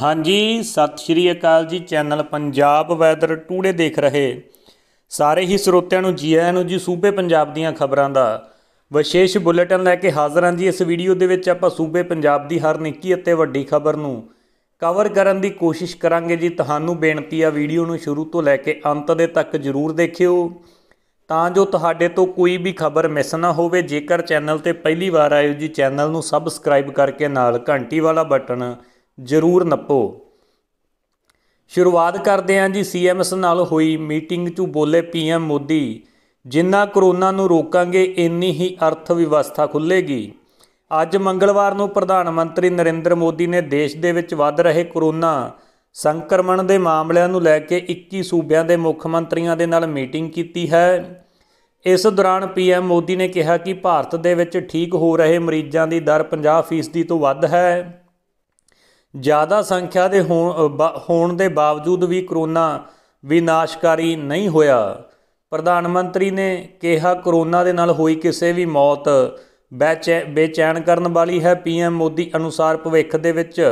ਹਾਂਜੀ ਸਤਿ ਸ਼੍ਰੀ ਅਕਾਲ ਜੀ ਚੈਨਲ ਪੰਜਾਬ ਵੈਦਰ ਟੂਡੇ ਦੇਖ ਰਹੇ ਸਾਰੇ ਹੀ ਸਰੋਤਿਆਂ ਨੂੰ ਜੀ ਆਇਆਂ ਨੂੰ ਜੀ ਸੂਬੇ ਪੰਜਾਬ ਦੀਆਂ ਖਬਰਾਂ ਦਾ ਵਿਸ਼ੇਸ਼ ਬੁਲੇਟਿਨ ਲੈ ਕੇ ਹਾਜ਼ਰ ਹਾਂ ਜੀ ਇਸ ਵੀਡੀਓ ਦੇ ਵਿੱਚ ਆਪਾਂ ਸੂਬੇ ਪੰਜਾਬ ਦੀ ਹਰ ਨਿੱਕੀ ਅਤੇ ਵੱਡੀ ਖਬਰ ਨੂੰ ਕਵਰ ਕਰਨ ਦੀ ਕੋਸ਼ਿਸ਼ ਕਰਾਂਗੇ ਜੀ ਤੁਹਾਨੂੰ ਬੇਨਤੀ ਆ ਵੀਡੀਓ ਨੂੰ ਸ਼ੁਰੂ ਤੋਂ ਲੈ ਕੇ ਅੰਤ ਦੇ ਤੱਕ ਜ਼ਰੂਰ ਦੇਖਿਓ ਤਾਂ ਜੋ ਤੁਹਾਡੇ ਤੋਂ ਕੋਈ ਵੀ ਖਬਰ ਮਿਸ ਨਾ ਹੋਵੇ ਜੇਕਰ ਚੈਨਲ ਤੇ ਪਹਿਲੀ ਵਾਰ ਆਏ ਹੋ ਜੀ ਚੈਨਲ ਨੂੰ ਸਬਸਕ੍ਰਾਈਬ ਕਰਕੇ ਨਾਲ ਘੰਟੀ ਵਾਲਾ ਬਟਨ ਜ਼ਰੂਰ ਨੱਪੋ ਸ਼ੁਰੂਆਤ ਕਰਦੇ ਹਾਂ ਜੀ ਸੀਐਮਐਸ ਨਾਲ ਹੋਈ ਮੀਟਿੰਗ 'ਚ ਬੋਲੇ ਪੀਐਮ ਮੋਦੀ ਜਿੰਨਾ ਕਰੋਨਾ ਨੂੰ ਰੋਕਾਂਗੇ ਇੰਨੀ ਹੀ ਅਰਥ ਵਿਵਸਥਾ ਖੁੱਲੇਗੀ ਅੱਜ ਮੰਗਲਵਾਰ ਨੂੰ ਪ੍ਰਧਾਨ ਮੰਤਰੀ ਨਰਿੰਦਰ ਮੋਦੀ ਨੇ ਦੇਸ਼ ਦੇ ਵਿੱਚ ਵੱਧ ਰਹੇ ਕਰੋਨਾ ਸੰਕਰਮਣ ਦੇ ਮਾਮਲਿਆਂ ਨੂੰ ਲੈ ਕੇ 21 ਸੂਬਿਆਂ ਦੇ ਮੁੱਖ ਮੰਤਰੀਆਂ ਦੇ ਨਾਲ ਮੀਟਿੰਗ ਕੀਤੀ ਹੈ ਇਸ ਦੌਰਾਨ ਪੀਐਮ ਮੋਦੀ ਨੇ ਕਿਹਾ ਕਿ ਭਾਰਤ ਦੇ ਵਿੱਚ ਠੀਕ ਹੋ ਰਹੇ ਮਰੀਜ਼ਾਂ ਦੀ ਦਰ 50% ਤੋਂ ਵੱਧ ਹੈ ਜ਼ਿਆਦਾ ਸੰਖਿਆ ਦੇ ਹੋਣ ਦੇ ਬਾਵਜੂਦ ਵੀ ਕਰੋਨਾ ਵਿਨਾਸ਼ਕਾਰੀ ਨਹੀਂ ਹੋਇਆ ਪ੍ਰਧਾਨ ਮੰਤਰੀ ਨੇ ਕਿਹਾ ਕਰੋਨਾ ਦੇ ਨਾਲ ਹੋਈ ਕਿਸੇ ਵੀ ਮੌਤ ਬੇਚੈਨ ਕਰਨ ਵਾਲੀ ਹੈ ਪੀਐਮ ਮੋਦੀ ਅਨੁਸਾਰ ਭਵਿੱਖ ਦੇ ਵਿੱਚ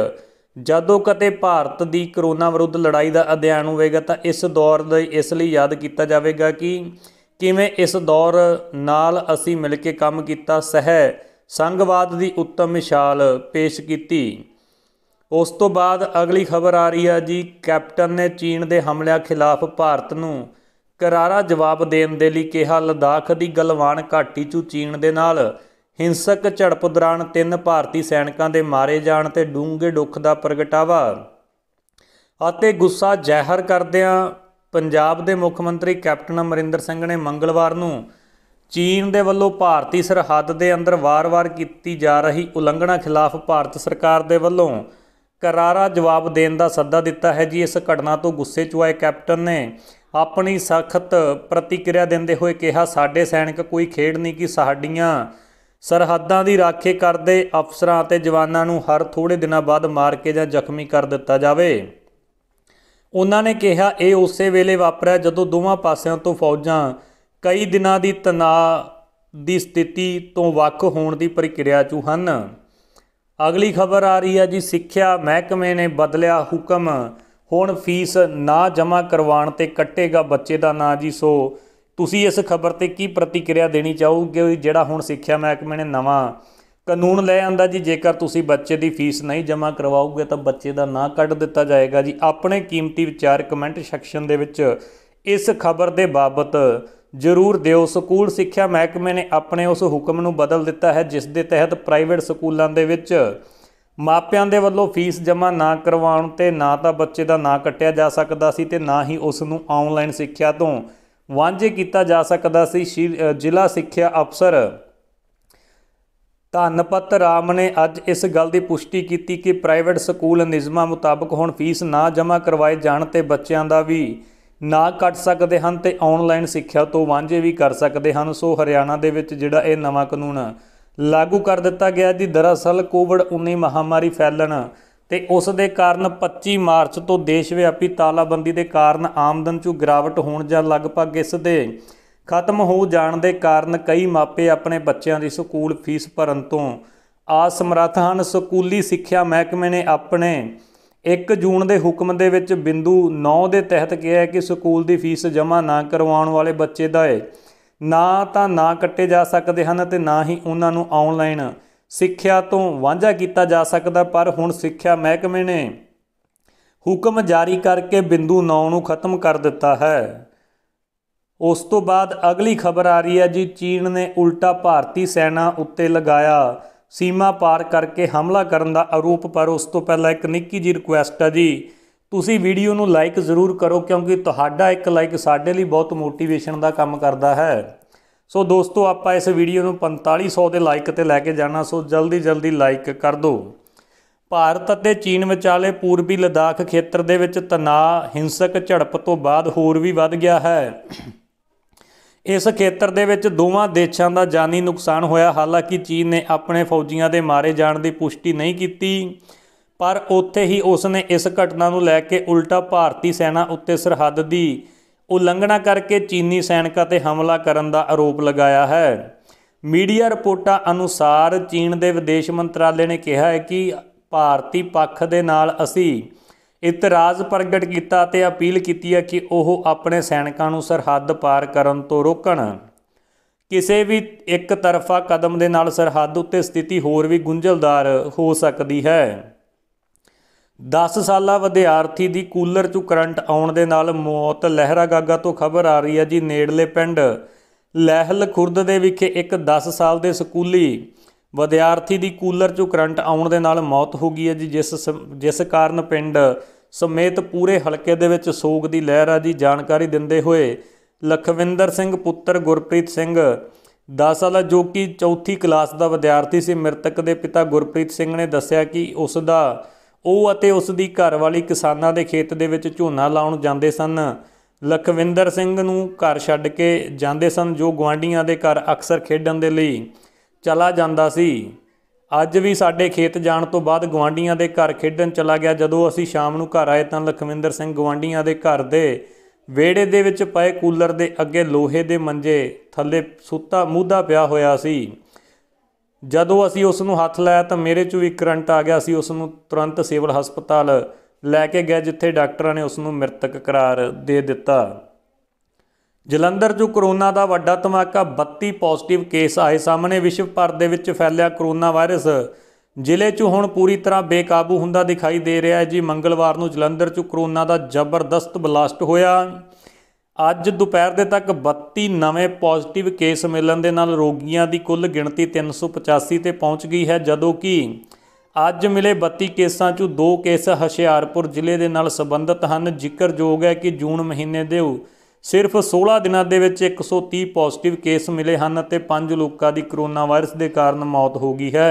ਜਦੋਂ ਕਤੇ ਭਾਰਤ ਦੀ ਕਰੋਨਾ ਵਿਰੁੱਧ ਲੜਾਈ ਦਾ ਅਧਿਐਨ ਹੋਵੇਗਾ ਤਾਂ ਇਸ ਦੌਰ ਦੇ ਇਸ ਲਈ ਯਾਦ ਕੀਤਾ ਜਾਵੇਗਾ ਕਿ ਕਿਵੇਂ ਇਸ ਦੌਰ ਨਾਲ ਅਸੀਂ ਮਿਲ ਕੇ ਕੰਮ ਕੀਤਾ ਸਹਿ ਸੰਗਵਾਦ ਦੀ ਉੱਤਮ ਮਿਸਾਲ ਪੇਸ਼ ਕੀਤੀ ਉਸ ਤੋਂ ਬਾਅਦ ਅਗਲੀ ਖਬਰ ਆ ਰਹੀ ਹੈ ਜੀ ਕੈਪਟਨ ਨੇ ਚੀਨ ਦੇ ਹਮਲਿਆਂ ਖਿਲਾਫ ਭਾਰਤ ਨੂੰ ਕਰਾਰਾ ਜਵਾਬ ਦੇਣ ਦੇ ਲਈ ਕਿਹਾ ਲਦਾਖ ਦੀ ਗਲਵਾਨ ਘਾਟੀ 'ਚ ਚੀਨ ਦੇ ਨਾਲ ਹਿੰਸਕ ਝੜਪ ਦੌਰਾਨ ਤਿੰਨ ਭਾਰਤੀ ਸੈਨਿਕਾਂ ਦੇ ਮਾਰੇ ਜਾਣ ਤੇ ਡੂੰਘੇ ਦੁੱਖ ਦਾ ਪ੍ਰਗਟਾਵਾ ਅਤੇ ਗੁੱਸਾ ਜ਼ਾਹਿਰ ਕਰਦਿਆਂ ਪੰਜਾਬ ਦੇ ਮੁੱਖ ਮੰਤਰੀ ਕੈਪਟਨ ਅਮਰਿੰਦਰ ਸਿੰਘ ਨੇ ਮੰਗਲਵਾਰ ਨੂੰ ਚੀਨ ਦੇ ਵੱਲੋਂ ਭਾਰਤੀ ਸਰਹੱਦ ਦੇ ਅੰਦਰ ਵਾਰ-ਵਾਰ ਕੀਤੀ ਜਾ ਰਹੀ ਉਲੰਘਣਾ ਖਿਲਾਫ ਭਾਰਤ ਸਰਕਾਰ ਦੇ ਵੱਲੋਂ ਕਰਾਰਾ ਜਵਾਬ ਦੇਣ ਦਾ ਸੱਦਾ ਦਿੱਤਾ ਹੈ ਜੀ ਇਸ ਘਟਨਾ ਤੋਂ ਗੁੱਸੇ 'ਚ ਆਏ ਕੈਪਟਨ ਨੇ ਆਪਣੀ ਸਖਤ ਪ੍ਰਤੀਕਿਰਿਆ ਦਿੰਦੇ ਹੋਏ ਕਿਹਾ ਸਾਡੇ ਸੈਨਿਕ ਕੋਈ ਖੇਡ ਨਹੀਂ ਕਿ ਸਾਡੀਆਂ ਸਰਹੱਦਾਂ ਦੀ ਰਾਖੇ ਕਰਦੇ ਅਫਸਰਾਂ ਅਤੇ ਜਵਾਨਾਂ ਨੂੰ ਹਰ ਥੋੜੇ ਦਿਨਾਂ ਬਾਅਦ ਮਾਰ ਕੇ ਜਾਂ ਜ਼ਖਮੀ ਕਰ ਦਿੱਤਾ ਜਾਵੇ ਉਹਨਾਂ ਨੇ ਕਿਹਾ ਇਹ ਉਸੇ ਵੇਲੇ ਵਾਪਰਿਆ ਜਦੋਂ ਦੋਵਾਂ ਪਾਸਿਆਂ ਤੋਂ ਫੌਜਾਂ ਕਈ ਦਿਨਾਂ ਦੀ ਤਣਾਅ ਦੀ ਸਥਿਤੀ ਤੋਂ ਵੱਖ ਹੋਣ ਦੀ ਪ੍ਰਕਿਰਿਆ 'ਚ ਹਨ ਅਗਲੀ ਖਬਰ ਆ ਰਹੀ ਹੈ ਜੀ ਸਿੱਖਿਆ ਮਹਿਕਮੇ ਨੇ ਬਦਲਿਆ ਹੁਕਮ ਹੁਣ ਫੀਸ ਨਾ ਜਮ੍ਹਾਂ ਕਰਵਾਉਣ ਤੇ ਕੱਟੇਗਾ ਬੱਚੇ ਦਾ ਨਾਂ ਜੀ ਸੋ ਤੁਸੀਂ ਇਸ ਖਬਰ ਤੇ ਕੀ ਪ੍ਰਤੀਕਿਰਿਆ ਦੇਣੀ ਚਾਹੋਗੇ ਜਿਹੜਾ ਹੁਣ ਸਿੱਖਿਆ ਮਹਿਕਮੇ ਨੇ ਨਵਾਂ ਕਾਨੂੰਨ ਲੈ ਆਂਦਾ ਜੀ ਜੇਕਰ ਤੁਸੀਂ ਬੱਚੇ ਦੀ ਫੀਸ ਨਹੀਂ ਜਮ੍ਹਾਂ ਕਰਵਾਓਗੇ ਤਾਂ ਬੱਚੇ ਦਾ ਨਾਂ ਕੱਢ ਦਿੱਤਾ ਜਾਏਗਾ ਜੀ ਆਪਣੇ ਕੀਮਤੀ ਵਿਚਾਰ ਕਮੈਂਟ ਸੈਕਸ਼ਨ ਦੇ ਵਿੱਚ ਇਸ ਖਬਰ ਦੇ ਬਾਬਤ ਜ਼ਰੂਰ ਦਿਓ ਸਕੂਲ ਸਿੱਖਿਆ ਮਹਿਕਮੇ ਨੇ ਆਪਣੇ ਉਸ ਹੁਕਮ ਨੂੰ ਬਦਲ ਦਿੱਤਾ ਹੈ ਜਿਸ ਦੇ ਤਹਿਤ ਪ੍ਰਾਈਵੇਟ ਸਕੂਲਾਂ ਦੇ ਵਿੱਚ ਮਾਪਿਆਂ ਦੇ ਵੱਲੋਂ ਫੀਸ ਜਮ੍ਹਾਂ ਨਾ ਕਰਵਾਉਣ ਤੇ ਨਾ ਤਾਂ ਬੱਚੇ ਦਾ ਨਾਂ ਕੱਟਿਆ ਜਾ ਸਕਦਾ ਸੀ ਤੇ ਨਾ ਹੀ ਉਸ ਨੂੰ ਆਨਲਾਈਨ ਸਿੱਖਿਆ ਤੋਂ ਵਾਂਝੇ ਕੀਤਾ ਜਾ ਸਕਦਾ ਸੀ ਜ਼ਿਲ੍ਹਾ ਸਿੱਖਿਆ ਅਫਸਰ ਧੰਨਪਤ ਰਾਮ ਨੇ ਅੱਜ ਇਸ ਗੱਲ ਦੀ ਪੁਸ਼ਟੀ ਕੀਤੀ ਕਿ ਪ੍ਰਾਈਵੇਟ ਸਕੂਲ ਨਿਯਮਾਂ ਮੁਤਾਬਕ ਹੁਣ ਫੀਸ ਨਾ ਜਮ੍ਹਾਂ ਕਰਵਾਏ ਜਾਣ ਤੇ ਬੱਚਿਆਂ ਦਾ ਵੀ ਨਾ ਕੱਟ ਸਕਦੇ ਹਨ ਤੇ ਆਨਲਾਈਨ ਸਿੱਖਿਆ ਤੋਂ ਵਾਂਝੇ ਵੀ ਕਰ ਸਕਦੇ ਹਨ ਸੋ ਹਰਿਆਣਾ ਦੇ ਵਿੱਚ ਜਿਹੜਾ ਇਹ ਨਵਾਂ ਕਾਨੂੰਨ ਲਾਗੂ ਕਰ ਦਿੱਤਾ ਗਿਆ ਜੀ ਦਰਅਸਲ ਕੋਵਿਡ-19 ਮਹਾਮਾਰੀ ਫੈਲਣ ਤੇ ਉਸ ਦੇ ਕਾਰਨ 25 ਮਾਰਚ ਤੋਂ ਦੇਸ਼ ਵਿਆਪੀ ਤਾਲਾਬੰਦੀ ਦੇ ਕਾਰਨ ਆਮਦਨ 'ਚ ਗਿਰਾਵਟ ਹੋਣ ਜਾਂ ਲਗਭਗ ਇਸ ਦੇ ਖਤਮ ਹੋ ਜਾਣ ਦੇ ਕਾਰਨ ਕਈ ਮਾਪੇ ਆਪਣੇ ਬੱਚਿਆਂ ਦੀ ਸਕੂਲ ਫੀਸ ਭਰਨ ਤੋਂ ਅਸਮਰੱਥ ਹਨ ਸਕੂਲੀ ਸਿੱਖਿਆ ਮਹਿਕਮੇ ਨੇ ਆਪਣੇ 1 ਜੂਨ ਦੇ ਹੁਕਮ ਦੇ ਵਿੱਚ ਬਿੰਦੂ 9 ਦੇ ਤਹਿਤ ਕਿਹਾ ਹੈ ਕਿ ਸਕੂਲ ਦੀ ਫੀਸ ਜਮ੍ਹਾਂ ਨਾ ਕਰਵਾਉਣ ਵਾਲੇ ਬੱਚੇ ਦਾ ਹੈ ਨਾ ਤਾਂ ਨਾ ਕੱਟੇ ਜਾ ਸਕਦੇ ਹਨ ਤੇ ਨਾ ਹੀ ਉਹਨਾਂ ਨੂੰ ਆਨਲਾਈਨ ਸਿੱਖਿਆ ਤੋਂ ਵਾਂਝਾ ਕੀਤਾ ਜਾ ਸਕਦਾ ਪਰ ਹੁਣ ਸਿੱਖਿਆ ਮਹਿਕਮੇ ਨੇ ਹੁਕਮ ਜਾਰੀ ਕਰਕੇ ਬਿੰਦੂ 9 ਨੂੰ ਖਤਮ ਕਰ ਦਿੱਤਾ ਹੈ ਉਸ ਤੋਂ ਬਾਅਦ ਅਗਲੀ ਖਬਰ ਆ ਰਹੀ ਹੈ ਜੀ ਚੀਨ ਨੇ ਉਲਟਾ ਭਾਰਤੀ ਸੈਨਾ ਉੱਤੇ ਲਗਾਇਆ ਸੀਮਾ ਪਾਰ ਕਰਕੇ ਹਮਲਾ ਕਰਨ ਦਾ ਆਰੋਪ ਪਰ ਉਸ ਤੋਂ ਪਹਿਲਾਂ ਇੱਕ ਨਿੱਕੀ ਜੀ ਰਿਕੁਐਸਟ ਹੈ ਜੀ ਤੁਸੀਂ ਵੀਡੀਓ ਨੂੰ ਲਾਈਕ ਜ਼ਰੂਰ ਕਰੋ ਕਿਉਂਕਿ ਤੁਹਾਡਾ ਇੱਕ ਲਾਈਕ ਸਾਡੇ ਲਈ ਬਹੁਤ ਮੋਟੀਵੇਸ਼ਨ ਦਾ ਕੰਮ ਕਰਦਾ ਹੈ ਸੋ ਦੋਸਤੋ ਆਪਾਂ ਇਸ ਵੀਡੀਓ ਨੂੰ 4500 ਦੇ ਲਾਈਕ ਤੇ ਲੈ ਕੇ ਜਾਣਾ ਸੋ ਜਲਦੀ ਜਲਦੀ ਲਾਈਕ ਕਰ ਦਿਓ ਭਾਰਤ ਅਤੇ ਚੀਨ ਵਿਚਾਲੇ ਪੂਰਬੀ ਲਦਾਖ ਖੇਤਰ ਦੇ ਵਿੱਚ ਤਣਾਅ ਹਿੰਸਕ ਝੜਪ ਤੋਂ ਬਾਅਦ ਹੋਰ ਵੀ ਵੱਧ ਗਿਆ ਹੈ ਇਸ ਖੇਤਰ ਦੇ ਵਿੱਚ ਦੋਵਾਂ ਦੇਸ਼ਾਂ ਦਾ ਜਾਨੀ ਨੁਕਸਾਨ ਹੋਇਆ ਹਾਲਾਂਕਿ ਚੀਨ ਨੇ ਆਪਣੇ ਫੌਜੀਆਂ ਦੇ ਮਾਰੇ ਜਾਣ ਦੀ ਪੁਸ਼ਟੀ ਨਹੀਂ ਕੀਤੀ ਪਰ ਉੱਥੇ ਹੀ ਉਸ ਨੇ ਇਸ ਘਟਨਾ ਨੂੰ ਲੈ ਕੇ ਉਲਟਾ ਭਾਰਤੀ ਸੈਨਾ ਉੱਤੇ ਸਰਹੱਦ ਦੀ ਉਲੰਘਣਾ ਕਰਕੇ ਚੀਨੀ ਸੈਨਿਕਾਂ ਤੇ ਹਮਲਾ ਕਰਨ ਦਾ ਆਰੋਪ ਲਗਾਇਆ ਹੈ ਮੀਡੀਆ ਰਿਪੋਰਟਾਂ ਅਨੁਸਾਰ ਚੀਨ ਦੇ ਵਿਦੇਸ਼ ਮੰਤਰਾਲੇ ਨੇ ਕਿਹਾ ਹੈ ਕਿ ਭਾਰਤੀ ਪੱਖ ਦੇ ਨਾਲ ਅਸੀਂ ਇਤਰਾਜ਼ ਪ੍ਰਗਟ ਕੀਤਾ ਤੇ ਅਪੀਲ ਕੀਤੀ ਹੈ ਕਿ ਉਹ ਆਪਣੇ ਸੈਨਿਕਾਂ ਨੂੰ ਸਰਹੱਦ ਪਾਰ ਕਰਨ ਤੋਂ ਰੋਕਣ ਕਿਸੇ ਵੀ ਇੱਕ ਤਰਫਾ ਕਦਮ ਦੇ ਨਾਲ ਸਰਹੱਦ ਉੱਤੇ ਸਥਿਤੀ ਹੋਰ ਵੀ ਗੁੰਝਲਦਾਰ ਹੋ ਸਕਦੀ ਹੈ 10 ਸਾਲਾ ਵਿਦਿਆਰਥੀ ਦੀ ਕੂਲਰ 'ਚ ਕਰੰਟ ਆਉਣ ਦੇ ਨਾਲ ਮੌਤ ਲਹਿਰਾਗਾਗਾ ਤੋਂ ਖਬਰ ਆ ਰਹੀ ਹੈ ਜੀ ਨੇੜਲੇ ਪਿੰਡ ਲਹਿਲ ਖੁਰਦ ਦੇ ਵਿਖੇ ਇੱਕ 10 ਸਾਲ ਦੇ ਸਕੂਲੀ ਵਿਦਿਆਰਥੀ ਦੀ ਕੂਲਰ 'ਚ ਕਰੰਟ ਆਉਣ ਦੇ ਨਾਲ ਮੌਤ ਹੋ ਗਈ ਹੈ ਜੀ ਜਿਸ ਜਿਸ ਕਾਰਨ ਪਿੰਡ ਸਮੇਤ ਪੂਰੇ ਹਲਕੇ ਦੇ ਵਿੱਚ ਸੋਗ ਦੀ ਲਹਿਰ ਆ ਜੀ ਜਾਣਕਾਰੀ ਦਿੰਦੇ ਹੋਏ ਲਖਵਿੰਦਰ ਸਿੰਘ ਪੁੱਤਰ ਗੁਰਪ੍ਰੀਤ ਸਿੰਘ 10 ਸਾਲਾ ਜੋ ਕਿ ਚੌਥੀ ਕਲਾਸ ਦਾ ਵਿਦਿਆਰਥੀ ਸੀ ਮ੍ਰਿਤਕ ਦੇ ਪਿਤਾ ਗੁਰਪ੍ਰੀਤ ਸਿੰਘ ਨੇ ਦੱਸਿਆ ਕਿ ਉਸ ਦਾ ਉਹ ਅਤੇ ਉਸ ਦੀ ਘਰਵਾਲੀ ਕਿਸਾਨਾਂ ਦੇ ਖੇਤ ਦੇ ਵਿੱਚ ਝੋਨਾ ਲਾਉਣ ਜਾਂਦੇ ਸਨ ਲਖਵਿੰਦਰ ਸਿੰਘ ਨੂੰ ਘਰ ਛੱਡ ਕੇ ਜਾਂਦੇ ਸਨ ਜੋ ਗਵਾਂਡੀਆਂ ਦੇ ਘਰ ਅਕਸਰ ਖੇਡਣ ਦੇ ਲਈ ਚਲਾ ਜਾਂਦਾ ਸੀ ਅੱਜ ਵੀ ਸਾਡੇ ਖੇਤ ਜਾਣ ਤੋਂ ਬਾਅਦ ਗਵਾਂਡੀਆਂ ਦੇ ਘਰ ਖੇਡਣ ਚਲਾ ਗਿਆ ਜਦੋਂ ਅਸੀਂ ਸ਼ਾਮ ਨੂੰ ਘਰ ਆਏ ਤਾਂ ਲਖਵਿੰਦਰ ਸਿੰਘ ਗਵਾਂਡੀਆਂ ਦੇ ਘਰ ਦੇ ਵੇੜੇ ਦੇ ਵਿੱਚ ਪਏ ਕੂਲਰ ਦੇ ਅੱਗੇ ਲੋਹੇ ਦੇ ਮੰਜੇ ਥੱਲੇ ਸੁੱਤਾ ਮੂਧਾ ਪਿਆ ਹੋਇਆ ਸੀ ਜਦੋਂ ਅਸੀਂ ਉਸ ਨੂੰ ਹੱਥ ਲਾਇਆ ਤਾਂ ਮੇਰੇ 'ਚ ਵੀ ਕਰੰਟ ਆ ਗਿਆ ਸੀ ਉਸ ਨੂੰ ਤੁਰੰਤ ਸਿਵਲ ਹਸਪਤਾਲ ਲੈ ਕੇ ਗਏ ਜਿੱਥੇ ਡਾਕਟਰਾਂ ਨੇ ਉਸ ਨੂੰ ਮ੍ਰਿਤਕ ਕਰਾਰ ਦੇ ਦਿੱਤਾ ਜਲੰਧਰ 'ਚ ਕਰੋਨਾ ਦਾ ਵੱਡਾ ਧਮਾਕਾ 32 ਪੋਜ਼ਿਟਿਵ ਕੇਸ ਆਏ ਸਾਹਮਣੇ ਵਿਸ਼ਵ ਭਰ ਦੇ ਵਿੱਚ ਫੈਲਿਆ ਕਰੋਨਾ ਵਾਇਰਸ ਜ਼ਿਲ੍ਹੇ 'ਚ ਹੁਣ ਪੂਰੀ ਤਰ੍ਹਾਂ ਬੇਕਾਬੂ ਹੁੰਦਾ ਦਿਖਾਈ ਦੇ ਰਿਹਾ ਹੈ ਜੀ ਮੰਗਲਵਾਰ ਨੂੰ ਜਲੰਧਰ 'ਚ ਕਰੋਨਾ ਦਾ ਜ਼ਬਰਦਸਤ ਬਲਾਸਟ ਹੋਇਆ ਅੱਜ ਦੁਪਹਿਰ ਦੇ ਤੱਕ 32 ਨਵੇਂ ਪੋਜ਼ਿਟਿਵ ਕੇਸ ਮਿਲਣ ਦੇ ਨਾਲ ਰੋਗੀਆਂ ਦੀ ਕੁੱਲ ਗਿਣਤੀ 385 ਤੇ ਪਹੁੰਚ ਗਈ ਹੈ ਜਦੋਂ ਕਿ ਅੱਜ ਮਿਲੇ 32 ਕੇਸਾਂ 'ਚੋਂ 2 ਕੇਸ ਹਸ਼ਿਆਰਪੁਰ ਜ਼ਿਲ੍ਹੇ ਦੇ ਨਾਲ ਸੰਬੰਧਿਤ ਹਨ ਜ਼ਿਕਰਯੋਗ ਹੈ ਕਿ ਜੂਨ ਮਹੀਨੇ ਦੇ ਸਿਰਫ 16 ਦਿਨਾਂ ਦੇ ਵਿੱਚ 130 ਪੋਜ਼ਿਟਿਵ ਕੇਸ ਮਿਲੇ ਹਨ ਅਤੇ 5 ਲੋਕਾਂ ਦੀ ਕਰੋਨਾ ਵਾਇਰਸ ਦੇ ਕਾਰਨ ਮੌਤ ਹੋ ਗਈ ਹੈ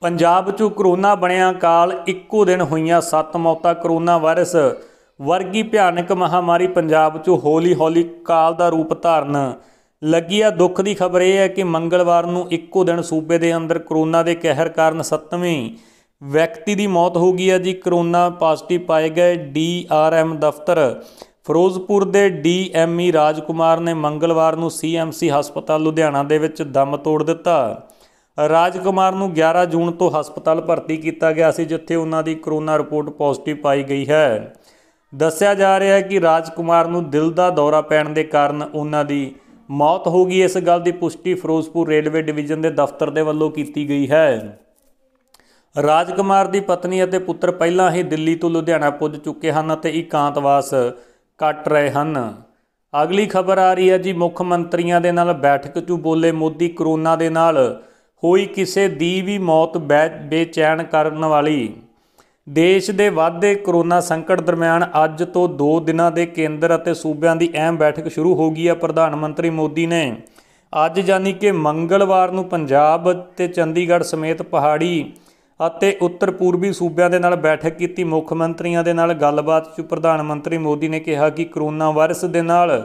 ਪੰਜਾਬ 'ਚ ਕਰੋਨਾ ਬਣਿਆ ਕਾਲ ਇੱਕੋ ਦਿਨ ਹੋਈਆਂ 7 ਮੌਤਾਂ ਕਰੋਨਾ ਵਾਇਰਸ ਵਰਗੀ ਭਿਆਨਕ ਮਹਾਮਾਰੀ ਪੰਜਾਬ 'ਚ ਹੌਲੀ-ਹੌਲੀ ਕਾਲ ਦਾ ਰੂਪ ਧਾਰਨ ਲੱਗੀ ਆ ਦੁੱਖ ਦੀ ਖਬਰ ਇਹ ਹੈ ਕਿ ਮੰਗਲਵਾਰ ਨੂੰ ਇੱਕੋ ਦਿਨ ਸੂਬੇ ਦੇ ਅੰਦਰ ਕਰੋਨਾ ਦੇ ਕਹਿਰ ਕਾਰਨ 7ਵੇਂ ਵਿਅਕਤੀ ਦੀ ਮੌਤ ਹੋ ਗਈ ਹੈ ਜੀ ਕਰੋਨਾ ਪੋਜ਼ਿਟਿਵ ਪਾਏ ਗਏ ਡੀਆਰਐਮ ਦਫ਼ਤਰ ਫਿਰੋਜ਼ਪੁਰ ਦੇ ਡੀਐਮਈ ਰਾਜਕੁਮਾਰ ਨੇ ਮੰਗਲਵਾਰ ਨੂੰ ਸੀਐਮਸੀ ਹਸਪਤਾਲ ਲੁਧਿਆਣਾ ਦੇ ਵਿੱਚ ਦਮ ਤੋੜ ਦਿੱਤਾ ਰਾਜਕੁਮਾਰ ਨੂੰ 11 ਜੂਨ ਤੋਂ ਹਸਪਤਾਲ ਭਰਤੀ ਕੀਤਾ ਗਿਆ ਸੀ ਜਿੱਥੇ ਉਹਨਾਂ ਦੀ ਕਰੋਨਾ ਰਿਪੋਰਟ ਪੋਜ਼ਿਟਿਵ ਪਾਈ ਗਈ ਹੈ ਦੱਸਿਆ ਜਾ ਰਿਹਾ ਹੈ ਕਿ ਰਾਜਕੁਮਾਰ ਨੂੰ ਦਿਲ ਦਾ ਦੌਰਾ ਪੈਣ ਦੇ ਕਾਰਨ ਉਹਨਾਂ ਦੀ ਮੌਤ ਹੋ ਗਈ ਇਸ ਗੱਲ ਦੀ ਪੁਸ਼ਟੀ ਫਿਰੋਜ਼ਪੁਰ ਰੇਲਵੇ ਡਿਵੀਜ਼ਨ ਦੇ ਦਫ਼ਤਰ ਦੇ ਵੱਲੋਂ ਕੀਤੀ ਗਈ ਹੈ ਰਾਜਕੁਮਾਰ ਦੀ ਪਤਨੀ ਅਤੇ ਪੁੱਤਰ ਪਹਿਲਾਂ ਹੀ ਦਿੱਲੀ ਤੋਂ ਲੁਧਿਆਣਾ ਪੁੱਜ ਚੁੱਕੇ ਹਨ ਅਤੇ ਇਕਾਂਤਵਾਸ ਕੱਟ ਰਹੇ ਹਨ ਅਗਲੀ ਖਬਰ ਆ ਰਹੀ ਹੈ ਜੀ ਮੁੱਖ ਮੰਤਰੀਆਂ ਦੇ ਨਾਲ ਬੈਠਕ 'ਚ ਬੋਲੇ ਮੋਦੀ ਕਰੋਨਾ ਦੇ ਨਾਲ ਹੋਈ ਕਿਸੇ ਦੀ ਵੀ ਮੌਤ ਬੇਚੈਨ ਕਰਨ ਵਾਲੀ ਦੇਸ਼ ਦੇ ਵਾਧੇ ਕਰੋਨਾ ਸੰਕਟ ਦਰਮਿਆਨ ਅੱਜ ਤੋਂ 2 ਦਿਨਾਂ ਦੇ ਕੇਂਦਰ ਅਤੇ ਸੂਬਿਆਂ ਦੀ ਅਹਿਮ ਬੈਠਕ ਸ਼ੁਰੂ ਹੋ ਗਈ ਹੈ ਪ੍ਰਧਾਨ ਮੰਤਰੀ ਮੋਦੀ ਨੇ ਅੱਜ ਜਾਨੀ ਕਿ ਮੰਗਲਵਾਰ ਨੂੰ ਪੰਜਾਬ ਤੇ ਚੰਡੀਗੜ੍ਹ ਸਮੇਤ ਪਹਾੜੀ ਅਤੇ ਉੱਤਰ ਪੂਰਬੀ ਸੂਬਿਆਂ ਦੇ ਨਾਲ ਬੈਠਕ ਕੀਤੀ ਮੁੱਖ ਮੰਤਰੀਆਂ ਦੇ ਨਾਲ ਗੱਲਬਾਤ 'ਚ ਪ੍ਰਧਾਨ ਮੰਤਰੀ ਮੋਦੀ ਨੇ ਕਿਹਾ ਕਿ ਕਰੋਨਾ ਵਾਇਰਸ ਦੇ ਨਾਲ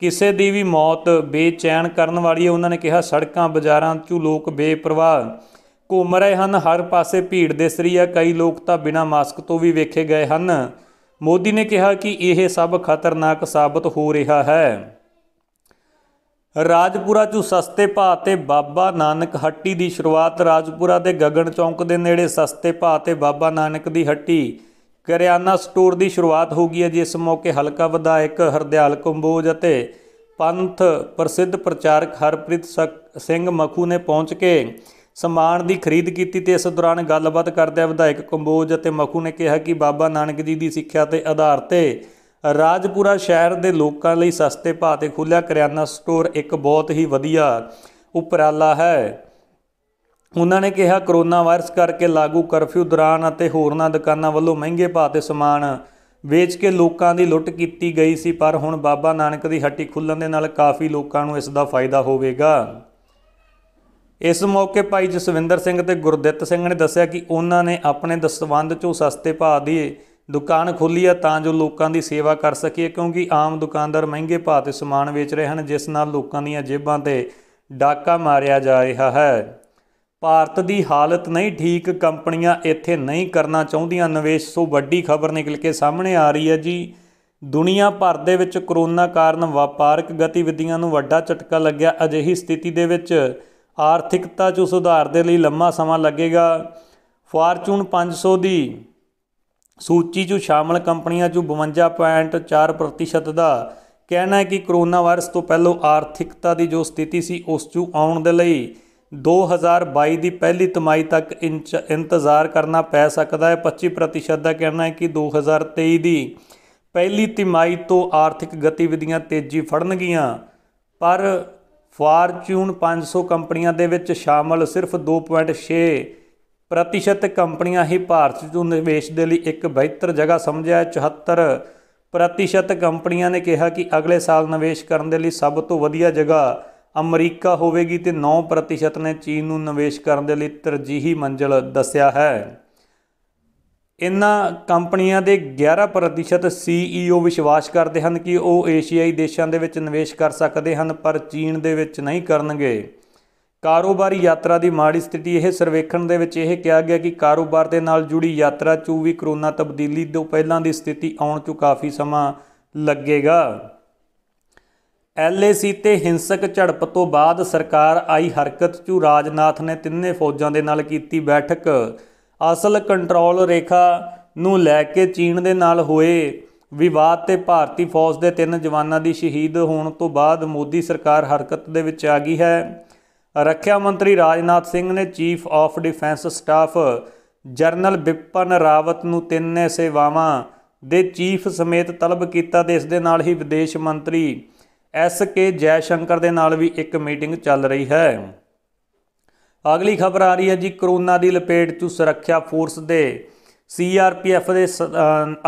ਕਿਸੇ ਦੀ ਵੀ ਮੌਤ ਬੇਚੈਨ ਕਰਨ ਵਾਲੀ ਹੈ ਉਹਨਾਂ ਨੇ ਕਿਹਾ ਸੜਕਾਂ ਬਾਜ਼ਾਰਾਂ 'ਚੋਂ ਲੋਕ ਬੇਪਰਵਾਹ ਘੁੰਮ ਰਹੇ ਹਨ ਹਰ ਪਾਸੇ ਭੀੜ ਦਿਸ ਰਹੀ ਹੈ ਕਈ ਲੋਕ ਤਾਂ ਬਿਨਾਂ ਮਾਸਕ ਤੋਂ ਵੀ ਵੇਖੇ ਗਏ ਹਨ ਮੋਦੀ ਨੇ ਕਿਹਾ ਕਿ ਇਹ ਸਭ ਖਤਰਨਾਕ ਸਾਬਤ ਹੋ ਰਿਹਾ ਹੈ ਰਾਜਪੁਰਾ ਚੋਂ ਸਸਤੇ ਭਾਅ ਤੇ ਬਾਬਾ ਨਾਨਕ ਹੱਟੀ ਦੀ ਸ਼ੁਰੂਆਤ ਰਾਜਪੁਰਾ ਦੇ ਗਗਨ ਚੌਂਕ ਦੇ ਨੇੜੇ ਸਸਤੇ ਭਾਅ ਤੇ ਬਾਬਾ ਨਾਨਕ ਦੀ ਹੱਟੀ ਕਰਿਆਨਾ ਸਟੋਰ ਦੀ ਸ਼ੁਰੂਆਤ ਹੋ ਗਈ ਹੈ ਜਿਸ ਮੌਕੇ ਹਲਕਾ ਵਿਧਾਇਕ ਹਰਦਿਆਲ ਕੰਬੋਜ ਅਤੇ ਪੰਥ ਪ੍ਰਸਿੱਧ ਪ੍ਰਚਾਰਕ ਹਰਪ੍ਰੀਤ ਸਿੰਘ ਮਖੂ ਨੇ ਪਹੁੰਚ ਕੇ ਸਮਾਨ ਦੀ ਖਰੀਦ ਕੀਤੀ ਤੇ ਇਸ ਦੌਰਾਨ ਗੱਲਬਾਤ ਕਰਦੇ ਵਿਧਾਇਕ ਕੰਬੋਜ ਅਤੇ ਮਖੂ ਨੇ ਕਿਹਾ ਕਿ ਬਾਬਾ ਨਾਨਕ ਜੀ ਦੀ ਸਿੱਖਿਆ ਤੇ ਆਧਾਰ ਤੇ ਰਾਜਪੁਰਾ ਸ਼ਹਿਰ ਦੇ ਲੋਕਾਂ ਲਈ ਸਸਤੇ ਭਾਅ ਤੇ ਖੁੱਲਿਆ ਕਰਿਆਨਾ ਸਟੋਰ ਇੱਕ ਬਹੁਤ ਹੀ ਵਧੀਆ ਉਪਰਾਲਾ ਹੈ ਉਹਨਾਂ ਨੇ ਕਿਹਾ ਕਰੋਨਾ ਵਾਇਰਸ ਕਰਕੇ ਲਾਗੂ ਕਰਫਿਊ ਦੌਰਾਨ ਅਤੇ ਹੋਰਨਾਂ ਦੁਕਾਨਾਂ ਵੱਲੋਂ ਮਹਿੰਗੇ ਭਾਅ ਤੇ ਸਮਾਨ ਵੇਚ ਕੇ ਲੋਕਾਂ ਦੀ ਲੁੱਟ ਕੀਤੀ ਗਈ ਸੀ ਪਰ ਹੁਣ ਬਾਬਾ ਨਾਨਕ ਦੀ ਹੱਟੀ ਖੁੱਲਣ ਦੇ ਨਾਲ ਕਾਫੀ ਲੋਕਾਂ ਨੂੰ ਇਸ ਦਾ ਫਾਇਦਾ ਹੋਵੇਗਾ ਇਸ ਮੌਕੇ ਭਾਈ ਜਸਵਿੰਦਰ ਸਿੰਘ ਤੇ ਗੁਰਦਿੱਤ ਸਿੰਘ ਨੇ ਦੱਸਿਆ ਕਿ ਉਹਨਾਂ ਨੇ ਆਪਣੇ ਦਸਤਵੰਦ ਚੋਂ ਸਸਤੇ ਭਾਅ ਦੀ ਦੁਕਾਨ ਖੋਲੀ ਆ ਤਾਂ ਜੋ ਲੋਕਾਂ ਦੀ ਸੇਵਾ ਕਰ ਸਕੀਏ ਕਿਉਂਕਿ ਆਮ ਦੁਕਾਨਦਾਰ ਮਹਿੰਗੇ ਭਾਅ ਤੇ ਸਮਾਨ ਵੇਚ ਰਹੇ ਹਨ ਜਿਸ ਨਾਲ ਲੋਕਾਂ ਦੀਆਂ ਜੇਬਾਂ ਤੇ ਡਾਕਾ ਮਾਰਿਆ ਜਾ ਰਿਹਾ ਹੈ ਭਾਰਤ ਦੀ ਹਾਲਤ ਨਹੀਂ ਠੀਕ ਕੰਪਨੀਆਂ ਇੱਥੇ ਨਹੀਂ ਕਰਨਾ ਚਾਹੁੰਦੀਆਂ ਨਿਵੇਸ਼ ਸੋ ਵੱਡੀ ਖਬਰ ਨਿਕਲ ਕੇ ਸਾਹਮਣੇ ਆ ਰਹੀ ਹੈ ਜੀ ਦੁਨੀਆ ਭਰ ਦੇ ਵਿੱਚ ਕਰੋਨਾ ਕਾਰਨ ਵਪਾਰਕ ਗਤੀਵਿਧੀਆਂ ਨੂੰ ਵੱਡਾ ਝਟਕਾ ਲੱਗਿਆ ਅਜਿਹੀ ਸਥਿਤੀ ਦੇ ਵਿੱਚ ਆਰਥਿਕਤਾ 'ਚ ਸੁਧਾਰ ਦੇ ਲਈ ਲੰਮਾ ਸਮਾਂ ਲੱਗੇਗਾ ਫਾਰਚੂਨ 500 ਦੀ ਸੂਚੀ 'ਚ ਸ਼ਾਮਲ ਕੰਪਨੀਆਂ 'ਚ 52.4% ਦਾ ਕਹਿਣਾ ਹੈ ਕਿ ਕੋਰੋਨਾ ਵਾਇਰਸ ਤੋਂ ਪਹਿਲਾਂ ਆਰਥਿਕਤਾ ਦੀ ਜੋ ਸਥਿਤੀ ਸੀ ਉਸ 'ਚ ਆਉਣ ਦੇ ਲਈ 2022 ਦੀ ਪਹਿਲੀ ਤਿਮਾਹੀ ਤੱਕ ਇੰਤਜ਼ਾਰ ਕਰਨਾ ਪੈ ਸਕਦਾ ਹੈ 25% ਦਾ ਕਹਿਣਾ ਹੈ ਕਿ 2023 ਦੀ ਪਹਿਲੀ ਤਿਮਾਹੀ ਤੋਂ ਆਰਥਿਕ ਗਤੀਵਿਧੀਆਂ ਤੇਜ਼ੀ ਫੜਨਗੀਆਂ ਪਰ ਫਾਰਚੂਨ 500 ਕੰਪਨੀਆਂ ਦੇ ਵਿੱਚ ਸ਼ਾਮਲ ਸਿਰਫ 2.6 ਪ੍ਰਤੀਸ਼ਤ ਕੰਪਨੀਆਂ ਹੀ ਭਾਰਤ ਨੂੰ ਨਿਵੇਸ਼ ਦੇ ਲਈ ਇੱਕ ਬਿਹਤਰ ਜਗ੍ਹਾ ਸਮਝਿਆ 74 ਪ੍ਰਤੀਸ਼ਤ ਕੰਪਨੀਆਂ ਨੇ ਕਿਹਾ ਕਿ ਅਗਲੇ ਸਾਲ ਨਿਵੇਸ਼ ਕਰਨ ਦੇ ਲਈ ਸਭ ਤੋਂ ਵਧੀਆ ਜਗ੍ਹਾ ਅਮਰੀਕਾ ਹੋਵੇਗੀ ਤੇ 9% ਪ੍ਰਤੀਸ਼ਤ ਨੇ ਚੀਨ ਨੂੰ ਨਿਵੇਸ਼ ਕਰਨ ਦੇ ਲਈ ਤਰਜੀਹੀ ਮੰਜ਼ਲ ਦੱਸਿਆ ਹੈ ਇਨ੍ਹਾਂ ਕੰਪਨੀਆਂ ਦੇ 11% ਸੀਈਓ e ਵਿਸ਼ਵਾਸ ਕਰਦੇ ਹਨ ਕਿ ਉਹ ਏਸ਼ੀਆਈ ਦੇਸ਼ਾਂ ਦੇ ਵਿੱਚ ਨਿਵੇਸ਼ ਕਰ ਸਕਦੇ ਹਨ ਪਰ ਚੀਨ ਦੇ ਵਿੱਚ ਨਹੀਂ ਕਰਨਗੇ ਕਾਰੋਬਾਰੀ ਯਾਤਰਾ ਦੀ ਮਾੜੀ ਸਥਿਤੀ ਇਹ ਸਰਵੇਖਣ ਦੇ ਵਿੱਚ ਇਹ ਕਿਹਾ ਗਿਆ ਕਿ ਕਾਰੋਬਾਰ ਦੇ ਨਾਲ ਜੁੜੀ ਯਾਤਰਾ 'ਚ ਵੀ ਕਰੋਨਾ ਤਬਦੀਲੀ ਤੋਂ ਪਹਿਲਾਂ ਦੀ ਸਥਿਤੀ ਆਉਣ 'ਚ ਕਾਫੀ ਸਮਾਂ ਲੱਗੇਗਾ ਐਲਏਸੀ ਤੇ ਹਿੰਸਕ ਝੜਪ ਤੋਂ ਬਾਅਦ ਸਰਕਾਰ ਆਈ ਹਰਕਤ 'ਚ ਰਾਜਨਾਥ ਨੇ ਤਿੰਨੇ ਫੌਜਾਂ ਦੇ ਨਾਲ ਕੀਤੀ ਬੈਠਕ ਅਸਲ ਕੰਟਰੋਲ ਰੇਖਾ ਨੂੰ ਲੈ ਕੇ ਚੀਨ ਦੇ ਨਾਲ ਹੋਏ ਵਿਵਾਦ ਤੇ ਭਾਰਤੀ ਫੌਜ ਦੇ ਤਿੰਨ ਜਵਾਨਾਂ ਦੀ ਸ਼ਹੀਦ ਹੋਣ ਤੋਂ ਬਾਅਦ ਮੋਦੀ ਸਰਕਾਰ ਹਰਕਤ ਦੇ ਵਿੱਚ ਆ ਗਈ ਹੈ ਰੱਖਿਆ ਮੰਤਰੀ ਰਾਜਨਾਥ ਸਿੰਘ ਨੇ chief of defence staff general Bipin Rawat ਨੂੰ ਤਿੰਨ ਸੇਵਾਵਾਂ ਦੇ ਚੀਫ ਸਮੇਤ ਤਲਬ ਕੀਤਾ ਤੇ ਇਸ ਦੇ ਨਾਲ ਹੀ ਵਿਦੇਸ਼ ਮੰਤਰੀ ਐਸ ਕੇ ਜੈ ਸ਼ੰਕਰ ਦੇ ਨਾਲ ਵੀ ਇੱਕ ਮੀਟਿੰਗ ਚੱਲ ਰਹੀ ਹੈ ਅਗਲੀ ਖਬਰ ਆ ਰਹੀ ਹੈ ਜੀ ਕਰੋਨਾ ਦੀ ਲਪੇਟ ਤੋਂ ਸੁਰੱਖਿਆ ਫੋਰਸ ਦੇ ਸੀਆਰਪੀਐਫ ਦੇ